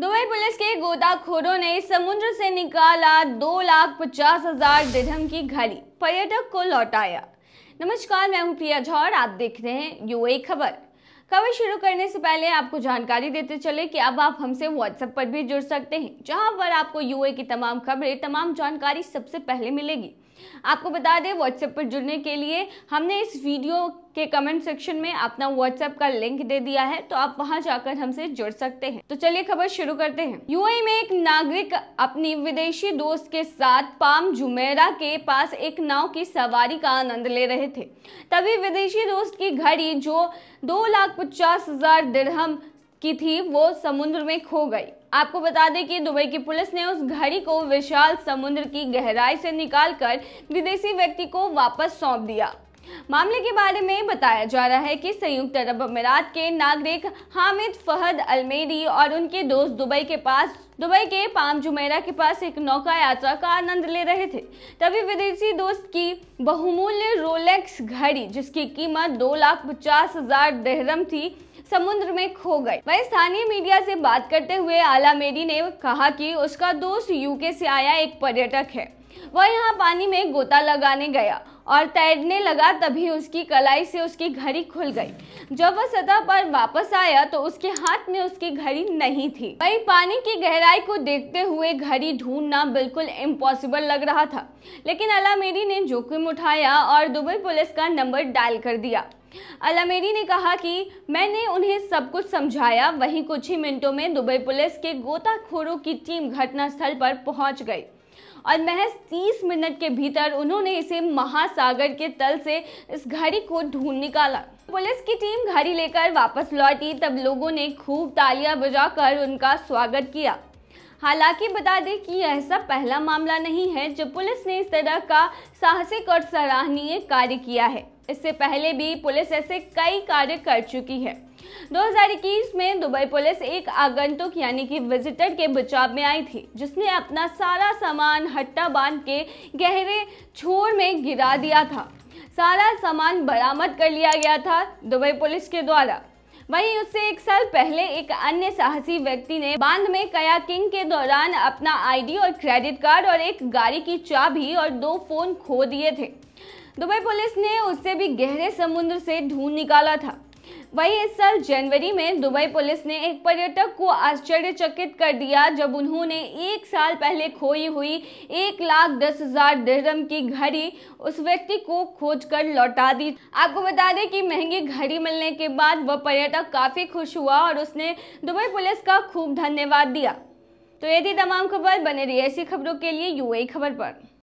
Dubai police के गोताखोरों ने समुद्र से निकाला दो लाख पचास हजार दिधम की घड़ी पर्यटक को लौटाया नमस्कार मैं हूं प्रिया झौर आप देख रहे हैं यूए खबर खबर शुरू करने से पहले आपको जानकारी देते चले कि अब आप हमसे व्हाट्सएप पर भी जुड़ सकते हैं जहां पर आपको यूए की तमाम खबरें तमाम जानकारी सबसे पहले मिलेगी आपको बता दें व्हाट्सएप पर जुड़ने के लिए हमने इस वीडियो के कमेंट सेक्शन में अपना व्हाट्सएप का लिंक दे दिया है तो आप वहां जाकर हमसे जुड़ सकते हैं तो चलिए खबर शुरू करते हैं यूएई में एक नागरिक अपनी विदेशी दोस्त के साथ पाम जुमेरा के पास एक नाव की सवारी का आनंद ले रहे थे तभी विदेशी दोस्त की घड़ी जो दो लाख पचास हजार दिरहम की थी वो समुद्र में खो गई आपको बता दें कि दुबई की पुलिस ने उस घड़ी को विशाल समुद्र की गहराई से निकालकर विदेशी व्यक्ति को वापस सौंप दिया मामले के बारे में बताया जा रहा है कि संयुक्त अरब अमीरात के नागरिक हामिद फहद अलमेरी और उनके दोस्त दुबई के पास दुबई के पाम जुमेरा के पास एक नौका यात्रा का आनंद ले रहे थे तभी विदेशी दोस्त की बहुमूल्य रोलेक्स घड़ी जिसकी कीमत दो लाख पचास हजार दहरम थी समुद्र में खो गए वही स्थानीय मीडिया से बात करते हुए आला मेडी ने कहा कि उसका दोस्त यूके से आया एक पर्यटक है वह यहाँ पानी में गोता लगाने गया और तैरने लगा तभी उसकी कलाई से उसकी घड़ी खुल गई जब वह सतह पर वापस आया तो उसके हाथ में उसकी घड़ी नहीं थी वही पानी की गहराई को देखते हुए घड़ी ढूंढना बिल्कुल इम्पॉसिबल लग रहा था लेकिन अलामेरी ने जोखिम उठाया और दुबई पुलिस का नंबर डायल कर दिया अलामेरी ने कहा कि मैंने उन्हें सब कुछ समझाया वहीं कुछ ही मिनटों में दुबई पुलिस के गोताखोरों की टीम घटनास्थल पर पहुंच गई और महज 30 मिनट के भीतर उन्होंने इसे महासागर के तल से इस घड़ी को ढूंढ निकाला पुलिस की टीम घड़ी लेकर वापस लौटी तब लोगों ने खूब तालियां बजाकर उनका स्वागत किया हालांकि बता दें कि यह सब पहला मामला नहीं है जब पुलिस ने इस तरह का साहसिक और सराहनीय कार्य किया है इससे पहले भी पुलिस ऐसे कई कार्य कर चुकी है 2021 में दुबई पुलिस एक आगंतुक यानी कि विजिटर के बचाव में आई थी जिसने अपना सारा सामान हट्टा बांध के गहरे छोर में गिरा दिया था सारा सामान बरामद कर लिया गया था दुबई पुलिस के द्वारा वहीं उससे एक साल पहले एक अन्य साहसी व्यक्ति ने बांध में कयाकिंग के दौरान अपना आईडी और क्रेडिट कार्ड और एक गाड़ी की चाबी और दो फोन खो दिए थे दुबई पुलिस ने उससे भी गहरे समुद्र से ढूंढ निकाला था वहीं इस साल जनवरी में दुबई पुलिस ने एक पर्यटक को आश्चर्यचकित कर दिया जब उन्होंने एक साल पहले खोई हुई एक लाख दस हजार दरम की घड़ी उस व्यक्ति को खोज कर लौटा दी आपको बता दें कि महंगी घड़ी मिलने के बाद वह पर्यटक काफ़ी खुश हुआ और उसने दुबई पुलिस का खूब धन्यवाद दिया तो ये थी तमाम खबर बने रही ऐसी खबरों के लिए यू खबर पर